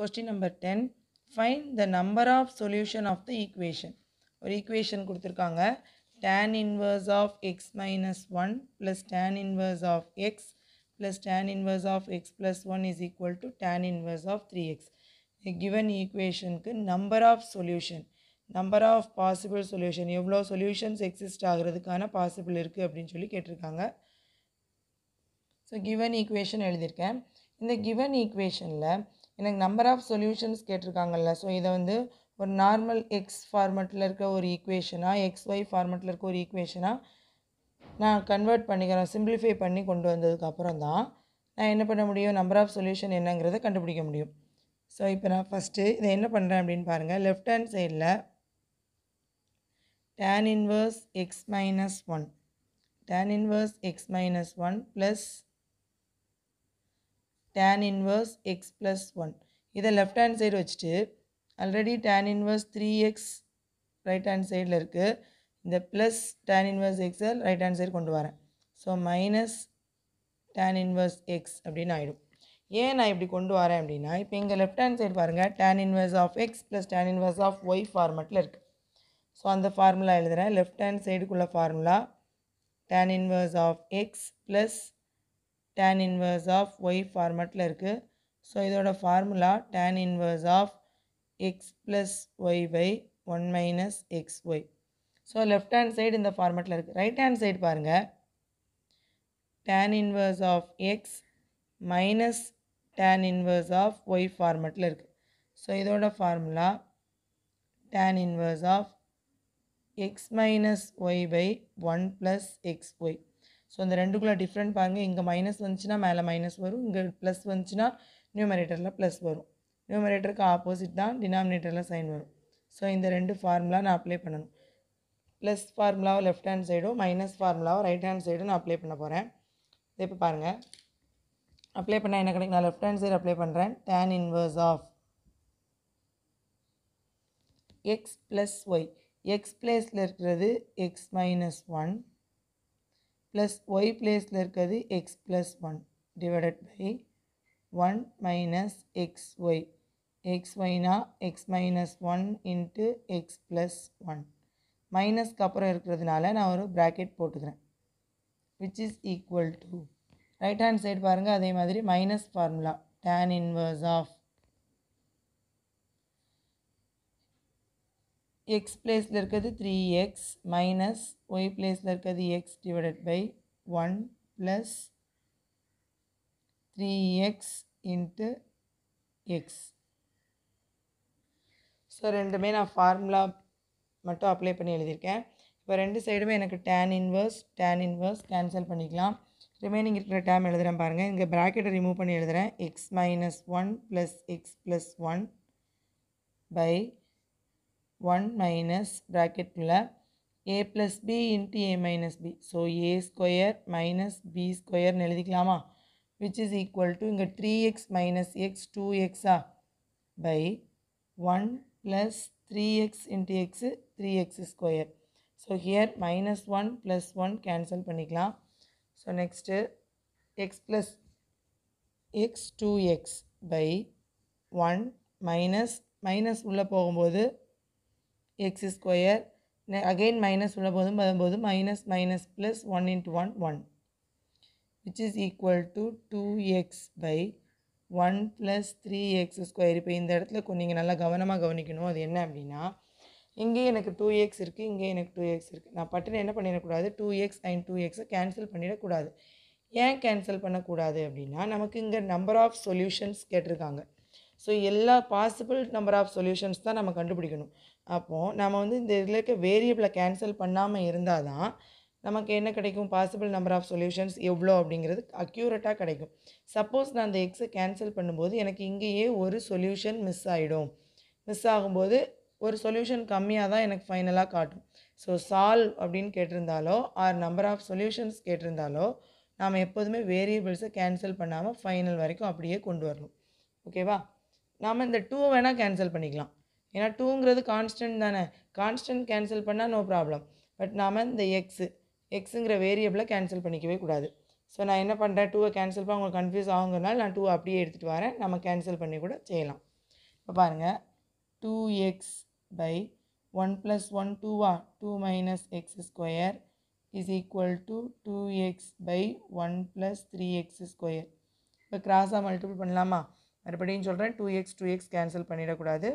question number ten find the number of solution of the equation ஒரு equation கொடுத்துருக்காங்க tan inverse of x minus one plus tan inverse of x plus tan inverse of x plus one is equal to tan inverse of three x given ஈக்குவேஷனுக்கு number of solution number of possible solution எவ்வளோ solutions exist ஆகிறதுக்கான possible இருக்குது அப்படின்னு சொல்லி கேட்டிருக்காங்க so given equation எழுதியிருக்கேன் இந்த given ஈக்குவேஷனில் எனக்கு நம்பர் ஆஃப் சொல்யூஷன்ஸ் கேட்டிருக்காங்கல்ல ஸோ இதை வந்து ஒரு நார்மல் எக்ஸ் ஃபார்மெட்டில் இருக்க ஒரு ஈக்குவேஷனாக எக்ஸ் ஒய் ஃபார்மெட்டில் இருக்க ஒரு ஈக்குவேஷனாக நான் கன்வெர்ட் பண்ணிக்கிறேன் சிம்பிளிஃபை பண்ணி கொண்டு வந்ததுக்கப்புறம் தான் நான் என்ன பண்ண முடியும் நம்பர் ஆஃப் சொல்யூஷன் என்னங்கிறத கண்டுபிடிக்க முடியும் ஸோ இப்போ நான் ஃபஸ்ட்டு இதை என்ன பண்ணுறேன் அப்படின்னு பாருங்கள் லெஃப்ட் ஹேண்ட் சைடில் tan inverse x minus one tan inverse x minus one plus tan inverse x plus one இதை லெஃப்ட் ஹேண்ட் சைடு வச்சுட்டு already tan inverse three x right hand சைடில் இருக்குது இந்த ப்ளஸ் tan இன்வர்ஸ் எக்ஸை right hand side கொண்டு வரேன் so minus tan inverse x அப்படின்னு ஆகிடும் ஏன் நான் இப்படி கொண்டு வரேன் அப்படின்னா இப்போ இங்கே லெஃப்ட் ஹேண்ட் சைடு பாருங்கள் tan inverse of x plus tan inverse of y ஃபார்மெட்டில் இருக்குது ஸோ அந்த ஃபார்முலா எழுதுகிறேன் லெஃப்ட் ஹேண்ட் சைடுக்குள்ள formula tan inverse of x plus tan inverse of y ஃபார்மேட்டில் இருக்குது ஸோ இதோட formula tan inverse of x plus y by one minus x y so left hand side இந்த ஃபார்மேட்டில் இருக்குது right hand side பாருங்கள் tan inverse of x minus tan inverse of y ஃபார்மேட்டில் இருக்குது so இதோட formula tan inverse of x minus y by one plus x y so இந்த ரெண்டுக்குள்ளே different பாருங்கள் இங்கே மைனஸ் வந்துச்சுன்னா மேலே மைனஸ் வரும் இங்கே ப்ளஸ் வந்துச்சுன்னா நியூமரேட்டரில் ப்ளஸ் வரும் நியூமரேட்டருக்கு ஆப்போசிட் தான் டினாமினேட்டரில் சைன் வரும் ஸோ இந்த ரெண்டு ஃபார்முலா நான் அப்ளை பண்ணணும் ப்ளஸ் ஃபார்முலாவோ லெஃப்ட் ஹேண்ட் சைடும் மைனஸ் ஃபார்முலாவை ரைட் ஹேண்ட் சைடும் நான் அப்ளை பண்ண போகிறேன் இதை இப்போ பாருங்கள் அப்ளை பண்ணால் என்ன கிடைக்கும் நான் லெஃப்ட் ஹேண்ட் சைடு அப்ளை பண்ணுறேன் tan inverse of x plus y x ப்ளேஸில் இருக்கிறது x minus one plus y பிளேஸில் இருக்கிறது x plus one divided by one minus x y x ஒய்னா x minus one into x plus one மைனஸ்க்கு அப்புறம் இருக்கிறதுனால நான் ஒரு ப்ராக்கெட் போட்டுக்கிறேன் which is equal to right hand side பாருங்கள் அதே மாதிரி minus formula tan inverse of x பிளேஸில் இருக்கிறது த்ரீ எக்ஸ் மைனஸ் ஒய் பிளேஸில் இருக்கிறது x divided by one plus three x into x so ரெண்டுமே நான் ஃபார்முலா மட்டும் அப்ளை பண்ணி எழுதியிருக்கேன் இப்போ ரெண்டு சைடுமே எனக்கு tan inverse tan inverse cancel பண்ணிக்கலாம் ரிமைனிங் இருக்கிற டேம் எழுதுகிறேன் பாருங்கள் இங்கே ப்ராக்கெட்டை ரிமூவ் பண்ணி எழுதுகிறேன் x minus one plus x plus one by one minus ப்ராக்கெட்டில் A plus B into A minus B so A square minus B ஸ்கொயர்னு எழுதிக்கலாமா விச் இஸ் ஈக்குவல் டு இங்கே three x minus x two எக்ஸா by one plus three x into x three x square so here minus one plus one cancel பண்ணிக்கலாம் so next x plus x two x by one minus minus உள்ளே போகும்போது x square again minus உள்ள போதும் வரும்போது minus minus plus one into one one which is equal to two x by one plus three x square இப்போ இந்த இடத்துல நீங்கள் நல்லா கவனமாக கவனிக்கணும் அது என்ன அப்படின்னா இங்கே எனக்கு டூ எக்ஸ் இருக்குது இங்கே எனக்கு டூ எக்ஸ் இருக்குது நான் பட்டுன்னு என்ன பண்ணிடக்கூடாது டூ எக்ஸ் அண்ட் டூ எக்ஸை கேன்சல் பண்ணிடக்கூடாது ஏன் கேன்சல் பண்ணக்கூடாது அப்படின்னா நமக்கு இங்கே நம்பர் ஆஃப் சொல்யூஷன்ஸ் கேட்டிருக்காங்க ஸோ எல்லா பாசிபிள் நம்பர் ஆஃப் சொல்யூஷன்ஸ் தான் நம்ம கண்டுபிடிக்கணும் அப்போது நம்ம வந்து இந்த இதில் இருக்க வேரியபிளை கேன்சல் பண்ணாமல் இருந்தால் தான் நமக்கு என்ன கிடைக்கும் பாசிபிள் நம்பர் ஆஃப் சொல்யூஷன்ஸ் எவ்வளோ அப்படிங்கிறது அக்யூரேட்டாக கிடைக்கும் சப்போஸ் நான் அந்த எக்ஸை கேன்சல் பண்ணும்போது எனக்கு இங்கேயே ஒரு சொல்யூஷன் மிஸ் ஆகிடும் மிஸ் ஆகும்போது ஒரு சொல்யூஷன் கம்மியாக தான் எனக்கு ஃபைனலாக காட்டும் ஸோ சால்வ் அப்படின்னு கேட்டிருந்தாலோ ஆர் நம்பர் ஆஃப் சொல்யூஷன்ஸ் கேட்டிருந்தாலோ நாம் எப்போதுமே வேரியபிள்ஸை கேன்சல் பண்ணாமல் ஃபைனல் வரைக்கும் அப்படியே கொண்டு வரணும் ஓகேவா நாம் இந்த டூ வேணால் கேன்சல் பண்ணிக்கலாம் ஏன்னா டூங்கிறது கான்ஸ்டன்ட் தானே கான்ஸ்டன்ட் கேன்சல் பண்ணால் நோ ப்ராப்ளம் பட் நாம் இந்த எக்ஸு எக்ஸுங்கிற வேரியபிளை கேன்சல் பண்ணிக்கவே கூடாது ஸோ நான் என்ன பண்ணுறேன் டூவை கேன்சல் பண்ண உங்களுக்கு கன்ஃபியூஸ் ஆகுங்கிறனால நான் டூவை அப்படியே எடுத்துகிட்டு வரேன் நம்ம கேன்சல் பண்ணி கூட செய்யலாம் இப்போ பாருங்கள் two x by one plus one டூவா two minus x square is equal to two x by one plus three x square இப்போ கிராஸாக மல்டிபிள் பண்ணலாமா மறுபடியும் சொல்கிறேன் two x two x cancel பண்ணிடக்கூடாது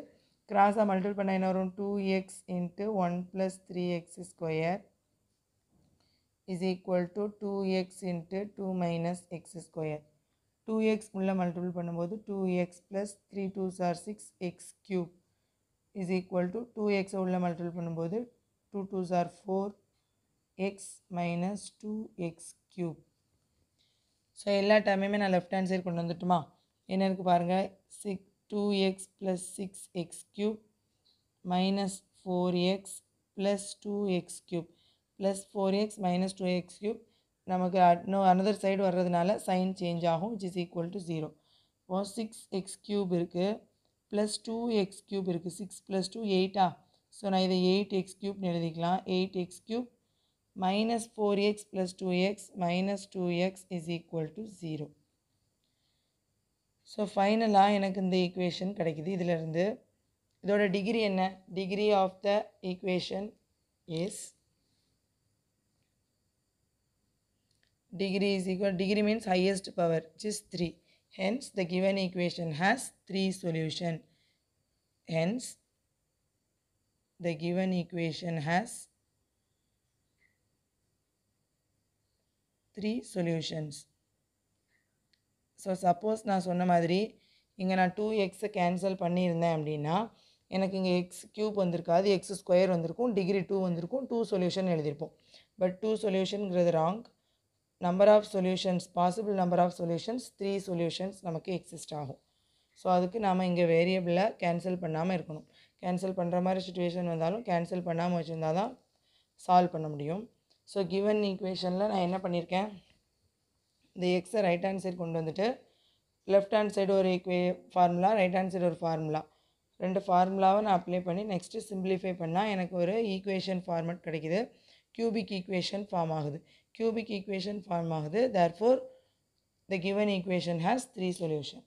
க்ராஸாக மல்டிபிள் பண்ண என்ன வரும் two x into one plus three x square is equal to two x into two minus x square two x உள்ளே மல்டிபிள் பண்ணும்போது two x plus three two sir six x cube is equal to two எக்ஸை உள்ளே multiple பண்ணும்போது two two sir four x minus two x cube so எல்லா டைமுமே நான் left hand side கொண்டு வந்துட்டுமா என்ன இருக்குது பாருங்கள் six two x plus six x cube minus four x plus two x cube plus four x minus two x cube நமக்கு இன்னும் another side வர்றதுனால சைன் சேஞ்ச் ஆகும் which is equal to zero இப்போது six x cube இருக்குது plus two x cube இருக்குது six plus two எயிட்டா so நான் இதை எயிட் எக்ஸ் க்யூப்னு எழுதிக்கலாம் eight x cube minus four x plus two x minus two X is equal to zero So, final equation இந்த equation கிடைக்கிது இதிலிருந்து இதோட டிகிரி என்ன degree degree is equal degree means highest power which is 3 hence the given equation has 3 solution hence the given equation has 3 solutions so suppose நான் சொன்ன மாதிரி இங்கே நான் டூ எக்ஸை கேன்சல் பண்ணியிருந்தேன் அப்படின்னா எனக்கு இங்கே எக்ஸ் க்யூப் வந்திருக்காது எக்ஸ் ஸ்கொயர் வந்திருக்கும் டிகிரி டூ வந்திருக்கும் டூ சொல்யூஷன் எழுதியிருப்போம் பட் டூ சொல்யூஷனுங்கிறது wrong number of solutions possible number of solutions three solutions நமக்கு எக்ஸிஸ்ட் ஆகும் ஸோ அதுக்கு நாம் இங்கே வேரியபிளை கேன்சல் பண்ணாமல் இருக்கணும் கேன்சல் பண்ணுற மாதிரி சுச்சுவேஷன் வந்தாலும் கேன்சல் பண்ணாமல் வச்சுருந்தா தான் சால்வ் பண்ண முடியும் ஸோ கிவன் ஈக்குவேஷனில் நான் என்ன பண்ணியிருக்கேன் இந்த எக்ஸை ரைட் ஹேண்ட் சைடு கொண்டு வந்துட்டு லெஃப்ட் ஹேண்ட் சைடு ஒரு ஈக்வே ஃபார்முலா ரைட் ஹேண்ட் சைடு ஒரு ஃபார்முலா ரெண்டு ஃபார்முலாவை நான் அப்ளை பண்ணி நெக்ஸ்ட்டு சிம்பிளிஃபை பண்ணால் எனக்கு ஒரு ஈக்குவேஷன் ஃபார்மட் கிடைக்கிது கியூபிக் ஈக்குவேஷன் ஃபார்ம் ஆகுது கியூபிக் ஈக்குவேஷன் ஃபார்ம் ஆகுது for the given equation has three solution